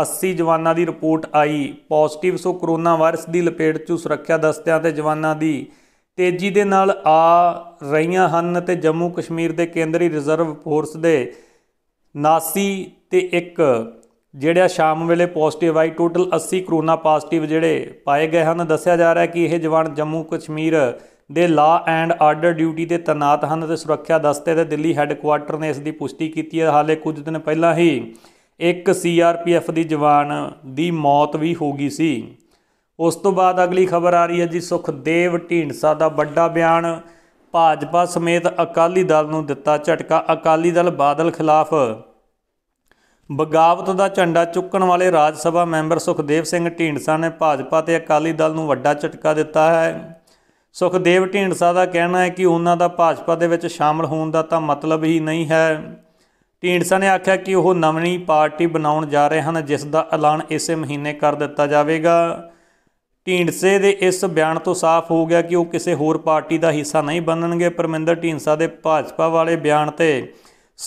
80 ਜਵਾਨਾਂ ਦੀ ਰਿਪੋਰਟ ਆਈ ਪੋਜ਼ਿਟਿਵ ਸੋ ਕਰੋਨਾ ਵਾਇਰਸ ਦੀ ਲਪੇਟ ਤੋਂ ਸੁਰੱਖਿਆ ਦਸਤਿਆਂ ਤੇ ਜਵਾਨਾਂ ਦੀ ਤੇਜ਼ੀ ਦੇ ਨਾਲ ਆ ਰਹੀਆਂ ਹਨ ਤੇ ਜੰਮੂ ਕਸ਼ਮੀਰ ਦੇ ਕੇਂਦਰੀ ਰਿਜ਼ਰਵ ਫੋਰਸ ਦੇ ਨਾਸੀ ਤੇ ਇੱਕ ਜਿਹੜਾ ਸ਼ਾਮ ਵੇਲੇ ਪੋਜ਼ਿਟਿਵ ਆਈ ਟੋਟਲ 80 ਕਰੋਨਾ ਪੋਜ਼ਿਟਿਵ ਜਿਹੜੇ ਪਾਏ ਗਏ ਹਨ ਦੱਸਿਆ ਜਾ ਰਿਹਾ ਹੈ ਕਿ ਇਹ ਜਵਾਨ ਜੰਮੂ ਕਸ਼ਮੀਰ ਦੇ ਲਾ ਐਂਡ ਆਰਡਰ ਡਿਊਟੀ ਤੇ ਤਨਾਤ ਹਨ ਤੇ ਸੁਰੱਖਿਆ ਦਸਤੇ ਦੇ ਦਿੱਲੀ ਹੈੱਡਕੁਆਰਟਰ ਨੇ ਇਸ ਦੀ ਪੁਸ਼ਟੀ ਕੀਤੀ ਹੈ ਹਾਲੇ ਕੁਝ ਦਿਨ ਪਹਿਲਾਂ ਹੀ ਇੱਕ ਸੀਆਰਪੀਐਫ ਦੀ ਜਵਾਨ ਦੀ ਮੌਤ ਵੀ ਹੋ ਗਈ ਸੀ ਉਸ ਤੋਂ ਬਾਅਦ ਅਗਲੀ ਖਬਰ ਆ ਰਹੀ ਹੈ ਜੀ ਸੁਖਦੇਵ ਢੀਂਡਸਾ ਦਾ ਵੱਡਾ ਬਿਆਨ ਭਾਜਪਾ ਸਮੇਤ ਅਕਾਲੀ ਦਲ ਨੂੰ ਦਿੱਤਾ ਝਟਕਾ ਅਕਾਲੀ ਦਲ ਬਾਦਲ ਖਿਲਾਫ ਬਗਾਵਤ ਦਾ ਝੰਡਾ ਚੁੱਕਣ ਵਾਲੇ ਰਾਜ ਸਭਾ ਮੈਂਬਰ ਸੁਖਦੇਵ ਸਿੰਘ ਢੀਂਡਸਾ ਨੇ ਭਾਜਪਾ ਤੇ ਅਕਾਲੀ ਦਲ ਨੂੰ ਵੱਡਾ ਝਟਕਾ ਦਿੱਤਾ ਹੈ ਸੁਖਦੇਵ ਢੀਂਡਸਾ ਦਾ ਕਹਿਣਾ ਹੈ ਕਿ ਉਹਨਾਂ ਦਾ ਭਾਜਪਾ ਦੇ ਵਿੱਚ ਸ਼ਾਮਲ ਹੋਣ ਦਾ ਤਾਂ ਮਤਲਬ ਹੀ ਨਹੀਂ ਹੈ ਢੀਂਡਸਾ ਨੇ ਆਖਿਆ ਕਿ ਉਹ ਨਵੀਂ ਪਾਰਟੀ ਬਣਾਉਣ ਜਾ ਰਹੇ ਹਨ ਜਿਸ ਦਾ ਐਲਾਨ ਇਸੇ ਮਹੀਨੇ ਕਰ ਦਿੱਤਾ ਜਾਵੇਗਾ ਢੀਂਡਸੇ ਦੇ ਇਸ ਬਿਆਨ ਤੋਂ ਸਾਫ਼ ਹੋ ਗਿਆ ਕਿ ਉਹ ਕਿਸੇ ਹੋਰ ਪਾਰਟੀ ਦਾ ਹਿੱਸਾ ਨਹੀਂ ਬਣਨਗੇ ਪਰਮਿੰਦਰ ਢੀਂਡਸਾ ਦੇ ਭਾਜਪਾ ਵਾਲੇ ਬਿਆਨ ਤੇ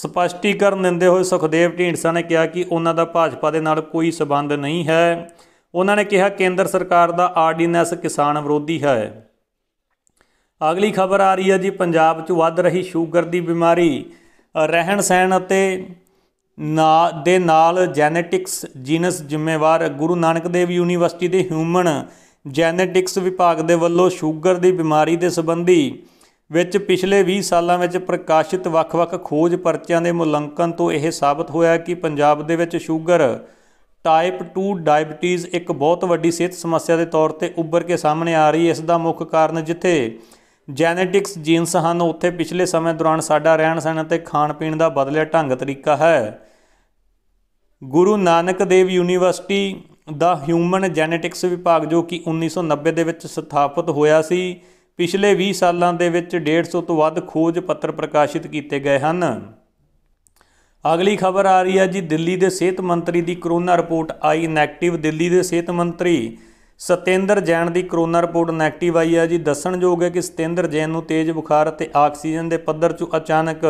ਸਪਸ਼ਟੀਕਰਨ ਦਿੰਦੇ ਹੋਏ ਸੁਖਦੇਵ ਢੀਂਡਸਾ ਨੇ ਕਿਹਾ ਕਿ ਉਹਨਾਂ ਦਾ ਭਾਜਪਾ ਦੇ ਨਾਲ ਕੋਈ ਸਬੰਧ ਨਹੀਂ ਹੈ ਉਹਨਾਂ ਨੇ ਕਿਹਾ ਕੇਂਦਰ ਸਰਕਾਰ ਦਾ ਆਰਡੀਨੈਂਸ ਕਿਸਾਨ ਵਿਰੋਧੀ ਹੈ ਅਗਲੀ ਖਬਰ ਆ ਰਹੀ ਹੈ ਜੀ ਪੰਜਾਬ 'ਚ ਵੱਧ ਰਹੀ ਸ਼ੂਗਰ ਦੀ ਬਿਮਾਰੀ ਰਹਿਣ ਸਹਿਣ ਅਤੇ ਨਾ ਦੇ ਨਾਲ ਜੈਨੇਟਿਕਸ ਜੀਨਸ ਜ਼ਿੰਮੇਵਾਰ ਗੁਰੂ ਨਾਨਕ ਦੇਵ ਯੂਨੀਵਰਸਿਟੀ ਦੇ ਹਿਊਮਨ ਜੈਨੇਟਿਕਸ ਵਿਭਾਗ ਦੇ ਵੱਲੋਂ ਸ਼ੂਗਰ ਦੀ ਬਿਮਾਰੀ ਦੇ ਸੰਬੰਧੀ ਵਿੱਚ ਪਿਛਲੇ 20 ਸਾਲਾਂ ਵਿੱਚ ਪ੍ਰਕਾਸ਼ਿਤ ਵੱਖ-ਵੱਖ ਖੋਜ ਪਰਚਿਆਂ ਦੇ ਮੁਲਾਂਕਣ ਤੋਂ ਇਹ ਸਾਬਤ ਹੋਇਆ ਕਿ ਪੰਜਾਬ ਦੇ ਵਿੱਚ ਸ਼ੂਗਰ ਟਾਈਪ 2 ਡਾਇਬੀਟੀਜ਼ ਇੱਕ ਬਹੁਤ ਵੱਡੀ ਸਿਹਤ ਸਮੱਸਿਆ ਦੇ ਤੌਰ ਤੇ ਉੱਭਰ ਕੇ ਸਾਹਮਣੇ ਆ ਰਹੀ ਹੈ ਇਸ ਦਾ ਮੁੱਖ ਕਾਰਨ ਜਿੱਥੇ ਜੈਨੇਟਿਕਸ ਜੀਨਸ ਹਨ ਉੱਥੇ ਪਿਛਲੇ ਸਮੇਂ ਦੌਰਾਨ ਸਾਡਾ ਰਹਿਣ ਸਹਿਣ ਅਤੇ ਖਾਣ ਪੀਣ ਦਾ ਬਦਲਿਆ ਢੰਗ ਤਰੀਕਾ ਹੈ ਗੁਰੂ ਨਾਨਕ ਦੇਵ ਯੂਨੀਵਰਸਿਟੀ ਦਾ ਹਿਊਮਨ ਜੈਨੇਟਿਕਸ ਵਿਭਾਗ ਜੋ ਕਿ 1990 ਦੇ ਵਿੱਚ ਸਥਾਪਿਤ ਹੋਇਆ ਸੀ ਪਿਛਲੇ 20 ਸਾਲਾਂ ਦੇ ਵਿੱਚ 150 ਤੋਂ ਵੱਧ ਖੋਜ ਪੱਤਰ ਪ੍ਰਕਾਸ਼ਿਤ ਕੀਤੇ ਗਏ ਹਨ ਅਗਲੀ ਖਬਰ ਆ ਰਹੀ ਹੈ ਜੀ ਦਿੱਲੀ ਦੇ ਸਿਹਤ ਮੰਤਰੀ ਦੀ ਕਰੋਨਾ ਰਿਪੋਰਟ ਆਈ ਨੈਗੇਟਿਵ ਦਿੱਲੀ ਦੇ ਸਿਹਤ ਮੰਤਰੀ ਸਤੇਂਦਰ ਜੈਨ ਦੀ ਕਰੋਨਾ ਰਿਪੋਰਟ ਨੈਗੇਟਿਵ ਆਈ ਹੈ ਜੀ ਦੱਸਣਯੋਗ ਹੈ ਕਿ ਸਤੇਂਦਰ ਜੈਨ ਨੂੰ ਤੇਜ਼ ਬੁਖਾਰ ਅਤੇ ਆਕਸੀਜਨ ਦੇ ਪੱਧਰ 'ਚ ਅਚਾਨਕ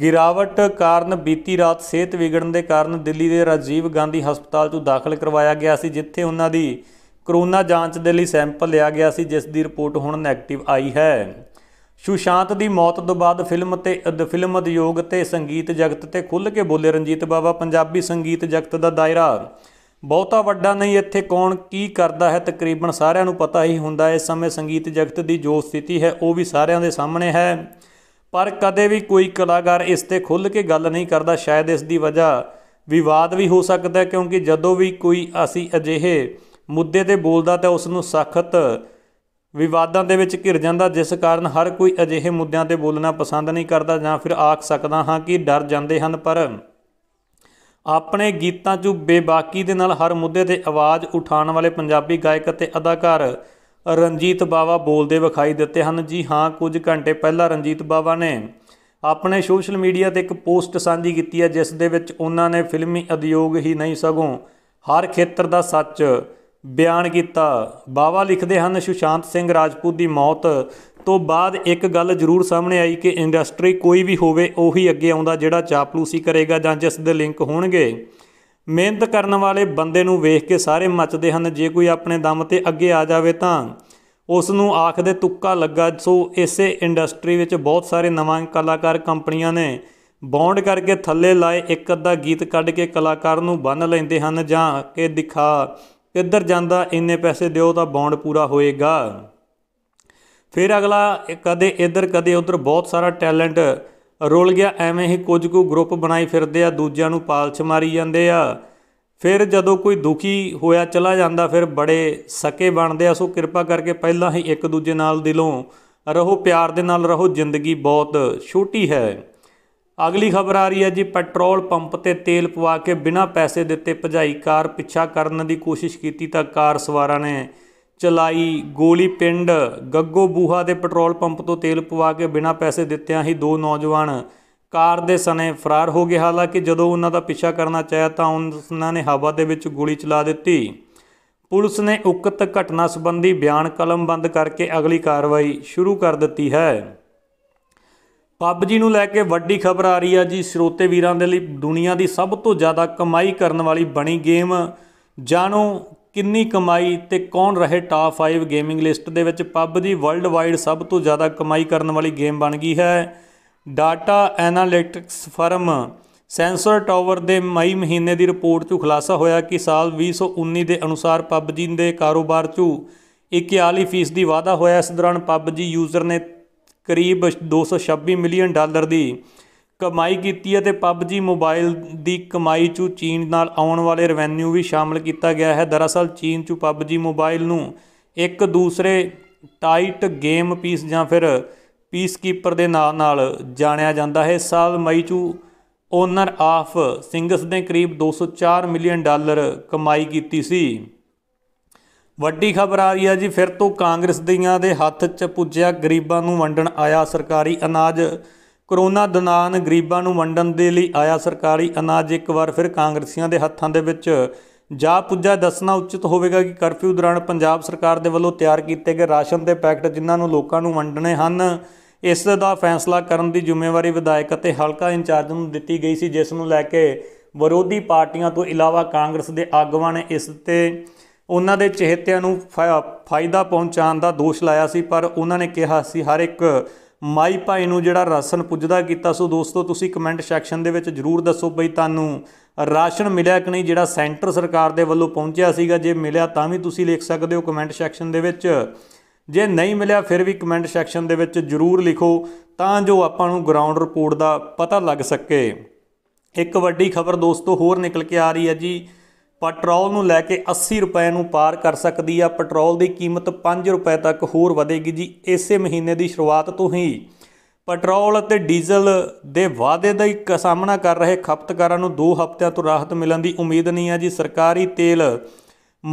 ਗਿਰਾਵਟ ਕਾਰਨ ਬੀਤੀ ਰਾਤ ਸਿਹਤ ਵਿਗੜਨ ਦੇ ਕਾਰਨ ਦਿੱਲੀ ਦੇ ਰਾਜੀਵ ਗਾਂਧੀ ਹਸਪਤਾਲ 'ਚ ਦਾਖਲ ਕਰਵਾਇਆ ਗਿਆ ਸੀ ਜਿੱਥੇ ਉਹਨਾਂ ਦੀ ਕਰੋਨਾ ਜਾਂਚ ਦੇ ਲਈ ਸੈਂਪਲ ਲਿਆ ਗਿਆ ਸੀ ਜਿਸ ਦੀ ਰਿਪੋਰਟ ਹੁਣ ਨੈਗੇਟਿਵ ਆਈ ਹੈ ਸੁਸ਼ਾਂਤ ਦੀ ਮੌਤ ਤੋਂ ਬਾਅਦ ਫਿਲਮ ਤੇ ਫਿਲਮ ਉਦਯੋਗ ਤੇ ਸੰਗੀਤ ਜਗਤ ਤੇ ਖੁੱਲ੍ਹ ਕੇ ਬੋਲੇ ਰਣਜੀਤ ਬਾਵਾ ਪੰਜਾਬੀ ਸੰਗੀਤ ਜਗਤ ਦਾ ਦਾਇਰਾ ਬਹੁਤਾ ਵੱਡਾ ਨਹੀਂ ਇੱਥੇ ਕੌਣ ਕੀ ਕਰਦਾ ਹੈ ਤਕਰੀਬਨ ਸਾਰਿਆਂ ਨੂੰ ਪਤਾ ਹੀ ਹੁੰਦਾ ਇਸ ਸਮੇਂ ਸੰਗੀਤ ਜਗਤ ਦੀ ਜੋ ਸਥਿਤੀ ਹੈ ਉਹ ਵੀ ਸਾਰਿਆਂ ਦੇ ਸਾਹਮਣੇ ਹੈ ਪਰ ਕਦੇ ਵੀ ਕੋਈ ਕਲਾਕਾਰ ਇਸ ਤੇ ਖੁੱਲ੍ਹ ਕੇ ਗੱਲ ਨਹੀਂ ਕਰਦਾ ਸ਼ਾਇਦ ਇਸ ਦੀ ਵਜ੍ਹਾ ਵਿਵਾਦ ਵੀ ਹੋ ਸਕਦਾ ਕਿਉਂਕਿ ਜਦੋਂ ਵੀ ਕੋਈ ਅਸੀਂ ਅਜਿਹੇ ਮੁੱਦੇ ਤੇ ਬੋਲਦਾ ਤਾਂ ਉਸ ਨੂੰ ਸਖਤ ਵਿਵਾਦਾਂ ਦੇ ਵਿੱਚ ਘਿਰ ਜਾਂਦਾ ਜਿਸ ਕਾਰਨ ਹਰ ਕੋਈ ਅਜਿਹੇ ਮੁੱਦਿਆਂ ਤੇ ਬੋਲਣਾ ਪਸੰਦ ਨਹੀਂ ਕਰਦਾ ਜਾਂ ਫਿਰ ਆਖ ਸਕਦਾ ਹਾਂ ਕਿ ਡਰ ਜਾਂਦੇ ਹਨ ਪਰ ਆਪਣੇ ਗੀਤਾਂ 'ਚ ਬੇਬਾਕੀ ਦੇ ਨਾਲ ਹਰ ਮੁੱਦੇ ਤੇ ਆਵਾਜ਼ ਉਠਾਉਣ ਵਾਲੇ ਪੰਜਾਬੀ ਗਾਇਕ ਅਤੇ ਅਦਾਕਾਰ ਰਣਜੀਤ ਬਾਵਾ ਬੋਲਦੇ ਵਿਖਾਈ ਦਿੱਤੇ ਹਨ ਜੀ ਹਾਂ ਕੁਝ ਘੰਟੇ ਪਹਿਲਾਂ ਰਣਜੀਤ ਬਾਵਾ ਨੇ ਆਪਣੇ ਸੋਸ਼ਲ ਮੀਡੀਆ ਤੇ ਇੱਕ ਪੋਸਟ ਸਾਂਝੀ ਕੀਤੀ ਹੈ ਜਿਸ ਦੇ ਵਿੱਚ ਉਹਨਾਂ ਨੇ ਫਿਲਮੀ ਉਦਯੋਗ ਹੀ ਨਹੀਂ ਸਗੋਂ ਹਰ ਖੇਤਰ ਦਾ ਸੱਚ ਬਿਆਨ ਕੀਤਾ ਬਾਵਾ ਲਿਖਦੇ ਹਨ ਸੁਸ਼ਾਂਤ ਸਿੰਘ ਰਾਜਪੂਤ ਦੀ ਮੌਤ ਤੋਂ ਬਾਅਦ ਇੱਕ ਗੱਲ ਜ਼ਰੂਰ ਸਾਹਮਣੇ ਆਈ ਕਿ ਇੰਡਸਟਰੀ ਕੋਈ ਵੀ ਹੋਵੇ ਉਹੀ ਅੱਗੇ ਆਉਂਦਾ ਜਿਹੜਾ ਚਾਪਲੂਸੀ ਕਰੇਗਾ ਜਾਂ ਜਿਸ ਦੇ ਲਿੰਕ ਹੋਣਗੇ ਮਿਹਨਤ ਕਰਨ ਵਾਲੇ ਬੰਦੇ ਨੂੰ ਵੇਖ ਕੇ ਸਾਰੇ ਮੱਚਦੇ ਹਨ ਜੇ ਕੋਈ ਆਪਣੇ ਦਮ ਤੇ ਅੱਗੇ ਆ ਜਾਵੇ ਤਾਂ ਉਸ ਨੂੰ ਆਖ ਦੇ ਤੁੱਕਾ ਲੱਗਾ ਸੋ ਇਸੇ ਇੰਡਸਟਰੀ ਵਿੱਚ ਬਹੁਤ ਸਾਰੇ ਨਵਾਂ ਕਲਾਕਾਰ ਕੰਪਨੀਆਂ ਨੇ ਬੌਂਡ ਕਰਕੇ ਥੱਲੇ ਲਾਏ ਇੱਕ ਅੱਧਾ ਗੀਤ ਕੱਢ ਕੇ ਕਲਾਕਾਰ ਨੂੰ ਬੰਨ ਲੈਂਦੇ ਹਨ ਜਾਂ ਕਿ ਦਿਖਾ ਕਿੱਧਰ ਜਾਂਦਾ ਇੰਨੇ ਪੈਸੇ ਦਿਓ ਤਾਂ ਬੌਂਡ ਪੂਰਾ ਹੋਏਗਾ ਫਿਰ ਅਗਲਾ ਕਦੇ ਇੱਧਰ ਕਦੇ ਉੱਧਰ ਬਹੁਤ ਸਾਰਾ ਟੈਲੈਂਟ ਰੁਲ ਗਿਆ ਐਵੇਂ ਹੀ ਕੁਝ ਕੁ ਗਰੁੱਪ ਬਣਾਈ ਫਿਰਦੇ ਆ ਦੂਜਿਆਂ ਨੂੰ ਪਾਲਛ ਮਾਰੀ ਜਾਂਦੇ ਆ ਫਿਰ ਜਦੋਂ ਕੋਈ ਦੁਖੀ ਹੋਇਆ ਚਲਾ ਜਾਂਦਾ ਫਿਰ ਬੜੇ ਸਕੇ ਬਣਦੇ ਆ ਸੋ ਕਿਰਪਾ ਕਰਕੇ ਪਹਿਲਾਂ ਹੀ ਇੱਕ ਦੂਜੇ ਨਾਲ ਦਿਲੋਂ ਰਹੋ ਪਿਆਰ ਦੇ ਨਾਲ ਰਹੋ ਜ਼ਿੰਦਗੀ ਬਹੁਤ ਛੋਟੀ ਹੈ ਅਗਲੀ ਖਬਰ ਆ ਰਹੀ ਹੈ ਜੀ ਪੈਟਰੋਲ ਪੰਪ ਤੇ ਤੇਲ ਪਵਾ ਕੇ ਬਿਨਾਂ ਪੈਸੇ ਦਿੱਤੇ ਭਜਾਈ ਕਾਰ ਪਿੱਛਾ ਕਰਨ ਦੀ ਕੋਸ਼ਿਸ਼ ਕੀਤੀ ਤਾਂ ਕਾਰ ਸਵਾਰਾਂ ਨੇ ਚਲਾਈ ਗੋਲੀ ਪਿੰਡ ਗੱਗੋ ਬੂਹਾ ਦੇ ਪੈਟਰੋਲ ਪੰਪ ਤੋਂ ਤੇਲ ਪਵਾ ਕੇ ਬਿਨਾਂ ਪੈਸੇ ਦਿੱਤਿਆਂ ਹੀ ਦੋ ਨੌਜਵਾਨ ਕਾਰ ਦੇ ਸਨੇ ਫਰਾਰ ਹੋ ਗਏ ਹਾਲਾਂਕਿ ਜਦੋਂ ਉਹਨਾਂ ਦਾ ਪਿੱਛਾ ਕਰਨਾ ਚਾਹਿਆ ਤਾਂ ਉਹਨਾਂ ਨੇ ਹਵਾ ਦੇ ਵਿੱਚ ਗੋਲੀ ਚਲਾ ਦਿੱਤੀ ਪੁਲਿਸ ਨੇ ਉਕਤ ਘਟਨਾ ਸੰਬੰਧੀ ਬਿਆਨ ਕਲਮ ਬੰਦ ਕਰਕੇ ਅਗਲੀ ਕਾਰਵਾਈ ਸ਼ੁਰੂ ਕਰ ਦਿੱਤੀ ਹੈ ਪਬਜੀ ਨੂੰ ਲੈ ਕੇ ਵੱਡੀ ਖਬਰ ਆ ਰਹੀ ਹੈ ਜੀ ਸਰੋਤੇ ਵੀਰਾਂ ਦੇ ਲਈ ਦੁਨੀਆ ਦੀ ਸਭ ਤੋਂ ਜ਼ਿਆਦਾ ਕਮਾਈ ਕਰਨ ਵਾਲੀ ਬਣੀ ਗੇਮ ਜਾਣੋ ਕਿੰਨੀ ਕਮਾਈ ਤੇ ਕੌਣ ਰਹੇ ਟਾਪ 5 ਗੇਮਿੰਗ ਲਿਸਟ ਦੇ ਵਿੱਚ ਪਬਜੀ ਵਰਲਡ ਵਾਈਡ ਸਭ ਤੋਂ ਜ਼ਿਆਦਾ ਕਮਾਈ ਕਰਨ ਵਾਲੀ ਗੇਮ ਬਣ ਗਈ ਹੈ data analytics firm sensor tower ਦੇ ਮਈ ਮਹੀਨੇ ਦੀ ਰਿਪੋਰਟ 'ਚ ਖੁਲਾਸਾ ਹੋਇਆ ਕਿ ਸਾਲ 2019 ਦੇ ਅਨੁਸਾਰ ਪਬਜੀ ਦੇ ਕਾਰੋਬਾਰ 'ਚ 41% ਦੀ ਵਾਧਾ ਹੋਇਆ ਇਸ ਦੌਰਾਨ ਪਬਜੀ ਯੂਜ਼ਰ ਨੇ ਕਰੀਬ 226 ਮਿਲੀਅਨ ਡਾਲਰ ਦੀ ਕਮਾਈ ਕੀਤੀ ਹੈ ਤੇ PUBG ਮੋਬਾਈਲ ਦੀ ਕਮਾਈ ਚੋਂ ਚੀਨ ਨਾਲ ਆਉਣ ਵਾਲੇ ਰੈਵਨਿਊ ਵੀ ਸ਼ਾਮਲ ਕੀਤਾ ਗਿਆ ਹੈ ਦਰਅਸਲ ਚੀਨ ਚੋਂ PUBG ਮੋਬਾਈਲ ਨੂੰ ਇੱਕ ਦੂਸਰੇ ਟਾਈਟ ਗੇਮ ਪੀਸ ਜਾਂ ਫਿਰ ਪੀਸ ਕੀਪਰ ਦੇ ਨਾਮ ਨਾਲ ਜਾਣਿਆ ਜਾਂਦਾ ਹੈ ਸਾਲ ਮਈ ਚੋਂ ਓਨਰ ਆਫ ਸਿੰਗਸ ਨੇ ਕਰੀਬ 204 ਮਿਲੀਅਨ ਡਾਲਰ ਕਮਾਈ ਕੀਤੀ ਸੀ ਵੱਡੀ ਖਬਰ ਆ ਰਹੀ ਹੈ ਜੀ ਫਿਰ ਤੋਂ ਕਾਂਗਰਸ ਦੀਆਂ ਦੇ ਹੱਥ 'ਚ ਪੁੱਜਿਆ ਗਰੀਬਾਂ ਨੂੰ ਵੰਡਣ ਆਇਆ ਸਰਕਾਰੀ ਅਨਾਜ ਕਰੋਨਾ ਦਨਾਨ ਗਰੀਬਾਂ ਨੂੰ ਵੰਡਣ ਦੇ ਲਈ ਆਇਆ ਸਰਕਾਰੀ ਅਨਾਜ ਇੱਕ ਵਾਰ ਫਿਰ ਕਾਂਗਰਸੀਆਂ ਦੇ ਹੱਥਾਂ ਦੇ ਵਿੱਚ ਜਾ ਪੁੱਜਾ ਦੱਸਣਾ ਉਚਿਤ ਹੋਵੇਗਾ ਕਿ ਕਰਫਿਊ ਦੌਰਾਨ ਪੰਜਾਬ ਸਰਕਾਰ ਦੇ ਵੱਲੋਂ ਤਿਆਰ ਕੀਤੇ ਗਏ ਰਾਸ਼ਨ ਦੇ ਪੈਕਟ ਜਿਨ੍ਹਾਂ ਨੂੰ ਲੋਕਾਂ ਨੂੰ ਵੰਡਣੇ ਹਨ ਇਸ ਦਾ ਫੈਸਲਾ ਕਰਨ ਦੀ ਜ਼ਿੰਮੇਵਾਰੀ ਵਿਧਾਇਕ ਅਤੇ ਹਲਕਾ ਇੰਚਾਰਜ ਨੂੰ ਦਿੱਤੀ ਗਈ ਸੀ ਜਿਸ ਨੂੰ ਲੈ ਕੇ ਵਿਰੋਧੀ ਪਾਰਟੀਆਂ ਤੋਂ ਇਲਾਵਾ ਕਾਂਗਰਸ ਦੇ ਆਗੂਆਂ ਨੇ ਇਸ ਤੇ ਉਹਨਾਂ ਦੇ ਚਿਹਤਿਆਂ ਨੂੰ ਫਾਇਦਾ ਪਹੁੰਚਾਉਣ ਦਾ ਦੋਸ਼ ਲਾਇਆ ਸੀ ਪਰ ਉਹਨਾਂ ਨੇ ਕਿਹਾ ਸੀ ਹਰ ਇੱਕ ਮਾਈ ਭਾਈ ਨੂੰ ਜਿਹੜਾ ਰਾਸ਼ਨ ਪੁੱਜਦਾ ਕੀਤਾ ਸੋ ਦੋਸਤੋ ਤੁਸੀਂ ਕਮੈਂਟ ਸੈਕਸ਼ਨ ਦੇ ਵਿੱਚ ਜਰੂਰ ਦੱਸੋ ਬਈ ਤੁਹਾਨੂੰ ਰਾਸ਼ਨ ਮਿਲਿਆ ਕਿ ਨਹੀਂ ਜਿਹੜਾ ਸੈਂਟਰ ਸਰਕਾਰ ਦੇ ਵੱਲੋਂ ਪਹੁੰਚਿਆ ਸੀਗਾ ਜੇ ਮਿਲਿਆ ਤਾਂ ਵੀ ਤੁਸੀਂ ਲਿਖ ਸਕਦੇ ਹੋ ਕਮੈਂਟ ਸੈਕਸ਼ਨ ਦੇ ਵਿੱਚ ਜੇ ਨਹੀਂ ਮਿਲਿਆ ਫਿਰ ਵੀ ਕਮੈਂਟ ਸੈਕਸ਼ਨ ਦੇ ਵਿੱਚ ਜਰੂਰ ਲਿਖੋ ਤਾਂ ਜੋ ਆਪਾਂ ਨੂੰ ਗਰਾਊਂਡ ਰਿਪੋਰਟ ਦਾ ਪਤਾ ਲੱਗ ਸਕੇ ਇੱਕ ਵੱਡੀ ਖਬਰ ਦੋਸਤੋ ਹੋਰ ਨਿਕਲ ਕੇ ਆ ਰਹੀ ਹੈ ਜੀ ਪੈਟਰੋਲ ਨੂੰ ਲੈ ਕੇ 80 ਰੁਪਏ ਨੂੰ ਪਾਰ ਕਰ ਸਕਦੀ ਆ ਪੈਟਰੋਲ ਦੀ ਕੀਮਤ 5 ਰੁਪਏ ਤੱਕ ਹੋਰ ਵਧੇਗੀ ਜੀ ਇਸੇ ਮਹੀਨੇ ਦੀ ਸ਼ੁਰੂਆਤ ਤੋਂ ਹੀ ਪੈਟਰੋਲ ਅਤੇ ਡੀਜ਼ਲ ਦੇ ਵਾਅਦੇ ਦਾ ਸਾਹਮਣਾ ਕਰ ਰਹੇ ਖਪਤਕਾਰਾਂ ਨੂੰ 2 ਹਫ਼ਤਿਆਂ ਤੋਂ ਰਾਹਤ ਮਿਲਣ ਦੀ ਉਮੀਦ ਨਹੀਂ ਹੈ ਜੀ ਸਰਕਾਰੀ ਤੇਲ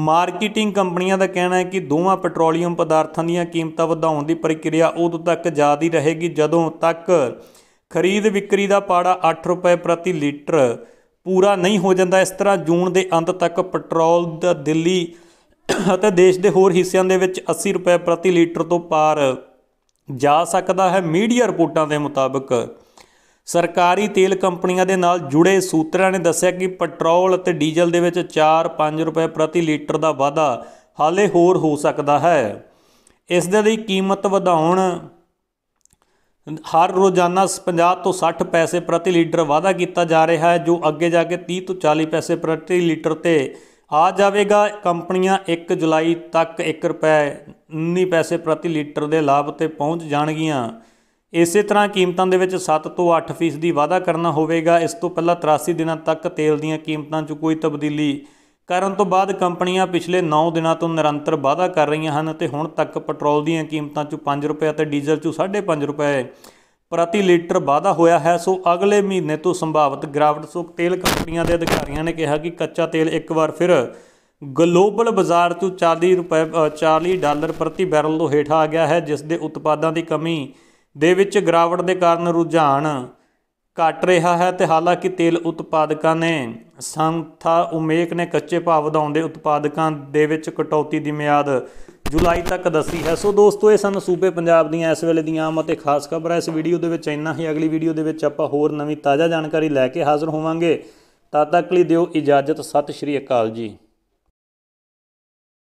ਮਾਰਕੀਟਿੰਗ ਕੰਪਨੀਆਂ ਦਾ ਕਹਿਣਾ ਹੈ ਕਿ ਦੋਵਾਂ ਪੈਟਰੋਲੀਅਮ ਪਦਾਰਥਾਂ ਦੀਆਂ ਕੀਮਤਾਂ ਵਧਾਉਣ ਦੀ ਪ੍ਰਕਿਰਿਆ ਉਦੋਂ ਤੱਕ ਜਾਰੀ ਰਹੇਗੀ ਜਦੋਂ ਤੱਕ ਖਰੀਦ ਵਿਕਰੀ ਦਾ ਪਾੜਾ 8 ਰੁਪਏ ਪ੍ਰਤੀ ਲੀਟਰ ਪੂਰਾ ਨਹੀਂ ਹੋ ਜਾਂਦਾ ਇਸ ਤਰ੍ਹਾਂ ਜੂਨ ਦੇ ਅੰਤ ਤੱਕ ਪੈਟਰੋਲ ਦਾ ਦਿੱਲੀ ਅਤੇ ਦੇਸ਼ ਦੇ ਹੋਰ ਹਿੱਸਿਆਂ ਦੇ ਵਿੱਚ 80 ਰੁਪਏ ਪ੍ਰਤੀ ਲੀਟਰ ਤੋਂ ਪਾਰ ਜਾ ਸਕਦਾ ਹੈ ਮੀਡੀਆ ਰਿਪੋਰਟਾਂ ਦੇ ਮੁਤਾਬਕ ਸਰਕਾਰੀ ਤੇਲ ਕੰਪਨੀਆਂ ਦੇ ਨਾਲ ਜੁੜੇ ਸੂਤਰਾਂ ਨੇ ਦੱਸਿਆ ਕਿ ਪੈਟਰੋਲ ਅਤੇ ਡੀਜ਼ਲ ਦੇ ਵਿੱਚ 4-5 ਰੁਪਏ ਪ੍ਰਤੀ ਲੀਟਰ ਦਾ ਵਾਧਾ ਹਾਲੇ ਹੋਰ ਹੋ ਸਕਦਾ ਹੈ ਇਸ ਦੇ ਲਈ ਕੀਮਤ ਵਧਾਉਣ ਹਰ ਰੋਜ਼ਾਨਾ 50 ਤੋਂ 60 ਪੈਸੇ ਪ੍ਰਤੀ ਲੀਟਰ ਵਾਧਾ ਕੀਤਾ ਜਾ ਰਿਹਾ ਹੈ ਜੋ ਅੱਗੇ ਜਾ ਕੇ 30 ਤੋਂ 40 ਪੈਸੇ ਪ੍ਰਤੀ ਲੀਟਰ ਤੇ ਆ ਜਾਵੇਗਾ ਕੰਪਨੀਆਂ 1 ਜੁਲਾਈ ਤੱਕ 1 ਰੁਪਏ 19 ਪੈਸੇ ਪ੍ਰਤੀ ਲੀਟਰ ਦੇ ਲਾਭ ਤੇ ਪਹੁੰਚ ਜਾਣਗੀਆਂ ਇਸੇ ਤਰ੍ਹਾਂ ਕੀਮਤਾਂ ਦੇ ਵਿੱਚ 7 ਤੋਂ 8% ਦੀ ਵਾਧਾ ਕਰਨਾ ਹੋਵੇਗਾ ਇਸ ਤੋਂ ਪਹਿਲਾਂ 83 ਦਿਨਾਂ ਤੱਕ ਤੇਲ ਦੀਆਂ ਕੀਮਤਾਂ 'ਚ ਕੋਈ ਤਬਦੀਲੀ ਕਰਨ ਤੋਂ ਬਾਅਦ ਕੰਪਨੀਆਂ ਪਿਛਲੇ 9 ਦਿਨਾਂ ਤੋਂ ਨਿਰੰਤਰ ਵਾਧਾ ਕਰ ਰਹੀਆਂ ਹਨ ਤੇ ਹੁਣ ਤੱਕ ਪੈਟਰੋਲ ਦੀਆਂ ਕੀਮਤਾਂ 'ਚ 5 ਰੁਪਏ ਤੇ ਡੀਜ਼ਲ 'ਚ 5.5 ਰੁਪਏ ਪ੍ਰਤੀ ਲੀਟਰ ਵਾਧਾ ਹੋਇਆ ਹੈ ਸੋ ਅਗਲੇ ਮਹੀਨੇ ਤੋਂ ਸੰਭਾਵਿਤ ਗ੍ਰਾਵਟ ਸੋਕ ਤੇਲ ਕੰਪਨੀਆਂ ਦੇ ਅਧਿਕਾਰੀਆਂ ਨੇ ਕਿਹਾ ਕਿ ਕੱਚਾ ਤੇਲ ਇੱਕ ਵਾਰ ਫਿਰ ਗਲੋਬਲ ਬਾਜ਼ਾਰ ਤੋਂ 40 ਰੁਪਏ 40 ਡਾਲਰ ਪ੍ਰਤੀ ਬੈਰਲ ਤੋਂ ਹੇਠਾਂ ਆ ਗਿਆ ਹੈ ਜਿਸ ਦੇ ਉਤਪਾਦਾਂ ਦੀ ਕਮੀ ਦੇ ਵਿੱਚ ਗ੍ਰਾਵਟ ਦੇ ਕਾਰਨ ਰੁਝਾਨ ਘਟ ਰਿਹਾ ਹੈ ਤੇ ਹਾਲਾਂਕਿ ਤੇਲ ਉਤਪਾਦਕਾਂ ਨੇ ਸੰਥਾ ਉਮੇਕ ਨੇ ਕੱਚੇ ਭਾਅ ਵਧਾਉਂਦੇ ਉਤਪਾਦਕਾਂ ਦੇ ਵਿੱਚ ਕਟੌਤੀ ਦੀ ਮਿਆਦ ਜੁਲਾਈ ਤੱਕ ਦੱਸੀ ਹੈ ਸੋ ਦੋਸਤੋ ਇਹ ਸਨ ਸੂਬੇ ਪੰਜਾਬ ਦੀਆਂ ਇਸ ਵੇਲੇ ਦੀਆਂ ਆਮ ਅਤੇ ਖਾਸ ਖਬਰਾਂ ਇਸ ਵੀਡੀਓ ਦੇ ਵਿੱਚ ਇੰਨਾ ਹੀ ਅਗਲੀ ਵੀਡੀਓ ਦੇ ਵਿੱਚ ਆਪਾਂ ਹੋਰ ਨਵੀਂ ਤਾਜ਼ਾ ਜਾਣਕਾਰੀ ਲੈ ਕੇ ਹਾਜ਼ਰ ਹੋਵਾਂਗੇ ਤਦ ਤੱਕ ਲਈ ਦਿਓ ਇਜਾਜ਼ਤ ਸਤਿ ਸ਼੍ਰੀ ਅਕਾਲ ਜੀ